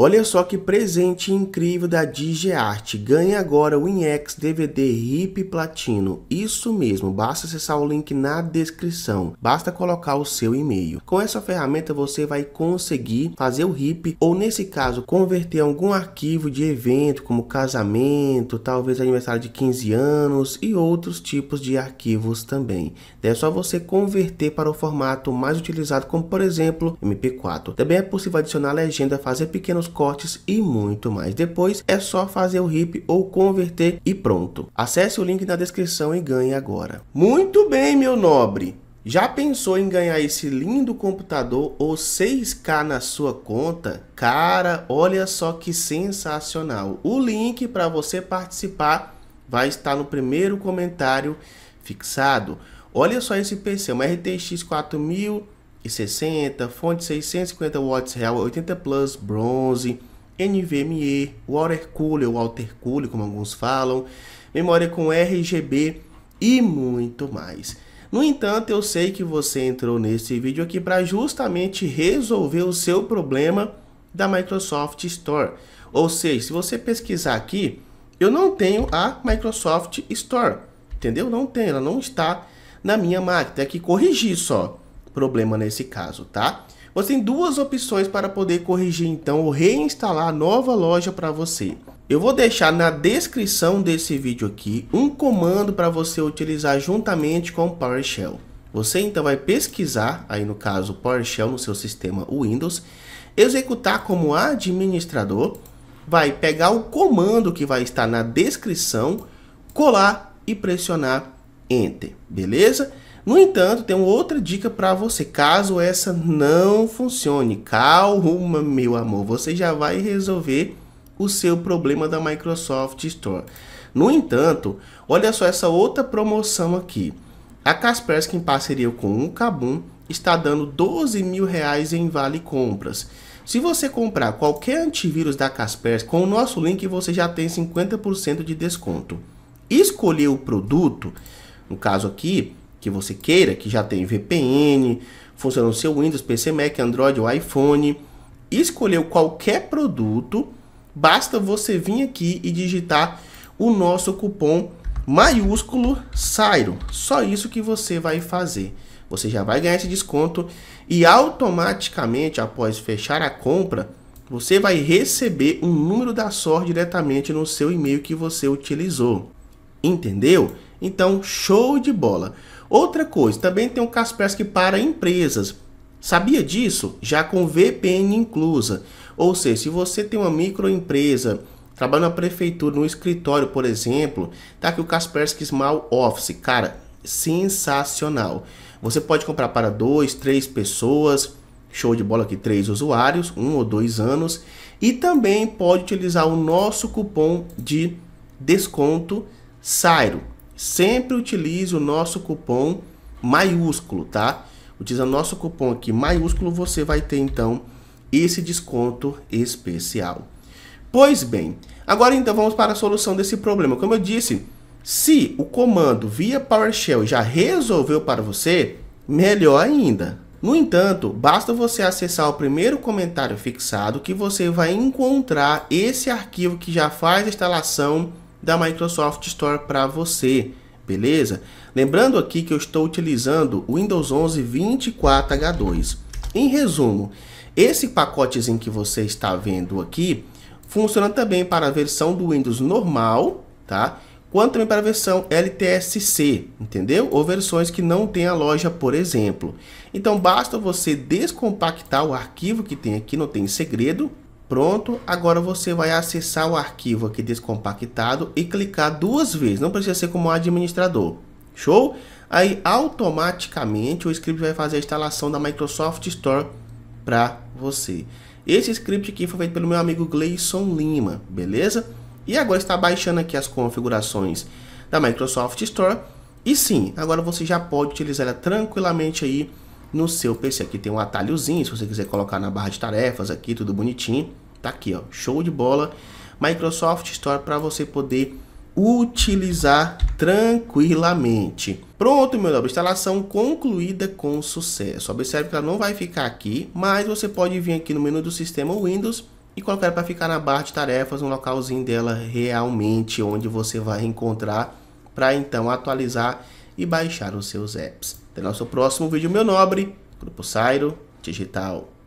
Olha só que presente incrível da DigiArt. Ganhe agora o INEX DVD RIP Platino. Isso mesmo, basta acessar o link na descrição. Basta colocar o seu e-mail. Com essa ferramenta você vai conseguir fazer o RIP ou nesse caso converter algum arquivo de evento como casamento, talvez aniversário de 15 anos e outros tipos de arquivos também. É só você converter para o formato mais utilizado como por exemplo MP4. Também é possível adicionar legenda, fazer pequenos cortes e muito mais. Depois é só fazer o RIP ou converter e pronto. Acesse o link na descrição e ganhe agora. Muito bem, meu nobre! Já pensou em ganhar esse lindo computador ou 6K na sua conta? Cara, olha só que sensacional! O link para você participar vai estar no primeiro comentário fixado. Olha só esse PC, uma RTX 4000 60, fonte 650 watts real 80 plus, bronze, NVMe, water cooler, water cooler como alguns falam, memória com RGB e muito mais. No entanto, eu sei que você entrou nesse vídeo aqui para justamente resolver o seu problema da Microsoft Store. Ou seja, se você pesquisar aqui, eu não tenho a Microsoft Store, entendeu? Não tem, ela não está na minha máquina, tem que corrigir só problema nesse caso, tá? Você tem duas opções para poder corrigir então ou reinstalar a nova loja para você. Eu vou deixar na descrição desse vídeo aqui um comando para você utilizar juntamente com o PowerShell. Você então vai pesquisar, aí no caso PowerShell no seu sistema Windows, executar como administrador, vai pegar o comando que vai estar na descrição, colar e pressionar Enter, beleza? No entanto, tem outra dica para você. Caso essa não funcione, calma, meu amor, você já vai resolver o seu problema da Microsoft Store. No entanto, olha só essa outra promoção aqui. A Kaspersky, em parceria com o Kabum, está dando 12 mil reais em vale compras. Se você comprar qualquer antivírus da Kaspersky com o nosso link, você já tem 50% de desconto. Escolher o produto, no caso aqui, que você queira, que já tem VPN, funciona no seu Windows, PC Mac, Android ou iPhone, escolheu qualquer produto, basta você vir aqui e digitar o nosso cupom maiúsculo Sairo. Só isso que você vai fazer. Você já vai ganhar esse desconto e automaticamente após fechar a compra, você vai receber um número da sorte diretamente no seu e-mail que você utilizou. Entendeu? Então, show de bola. Outra coisa, também tem o Kaspersky para empresas. Sabia disso? Já com VPN inclusa. Ou seja, se você tem uma microempresa, trabalha na prefeitura, no escritório, por exemplo, tá aqui o Kaspersky Small Office. Cara, sensacional. Você pode comprar para dois, três pessoas, show de bola aqui, três usuários, um ou dois anos. E também pode utilizar o nosso cupom de desconto SAIRO sempre utilize o nosso cupom maiúsculo, tá? o nosso cupom aqui maiúsculo, você vai ter então esse desconto especial. Pois bem, agora então vamos para a solução desse problema. Como eu disse, se o comando via PowerShell já resolveu para você, melhor ainda. No entanto, basta você acessar o primeiro comentário fixado que você vai encontrar esse arquivo que já faz a instalação da Microsoft Store para você, beleza? Lembrando aqui que eu estou utilizando o Windows 11 24H2. Em resumo, esse pacotezinho que você está vendo aqui funciona também para a versão do Windows normal, tá? Quanto também para a versão LTSC, entendeu? Ou versões que não tem a loja, por exemplo. Então basta você descompactar o arquivo que tem aqui, não tem segredo, Pronto, agora você vai acessar o arquivo aqui descompactado e clicar duas vezes, não precisa ser como administrador. Show? Aí automaticamente o script vai fazer a instalação da Microsoft Store para você. Esse script aqui foi feito pelo meu amigo Gleison Lima, beleza? E agora está baixando aqui as configurações da Microsoft Store. E sim, agora você já pode utilizar ela tranquilamente aí no seu PC. Aqui tem um atalhozinho, se você quiser colocar na barra de tarefas aqui, tudo bonitinho. Tá aqui, ó, show de bola. Microsoft Store para você poder utilizar tranquilamente. Pronto, meu nobre, instalação concluída com sucesso. Observe que ela não vai ficar aqui, mas você pode vir aqui no menu do sistema Windows e colocar para ficar na barra de tarefas, um localzinho dela realmente onde você vai encontrar para então atualizar e baixar os seus apps. Até nosso próximo vídeo, meu nobre. Grupo Sairo, digital.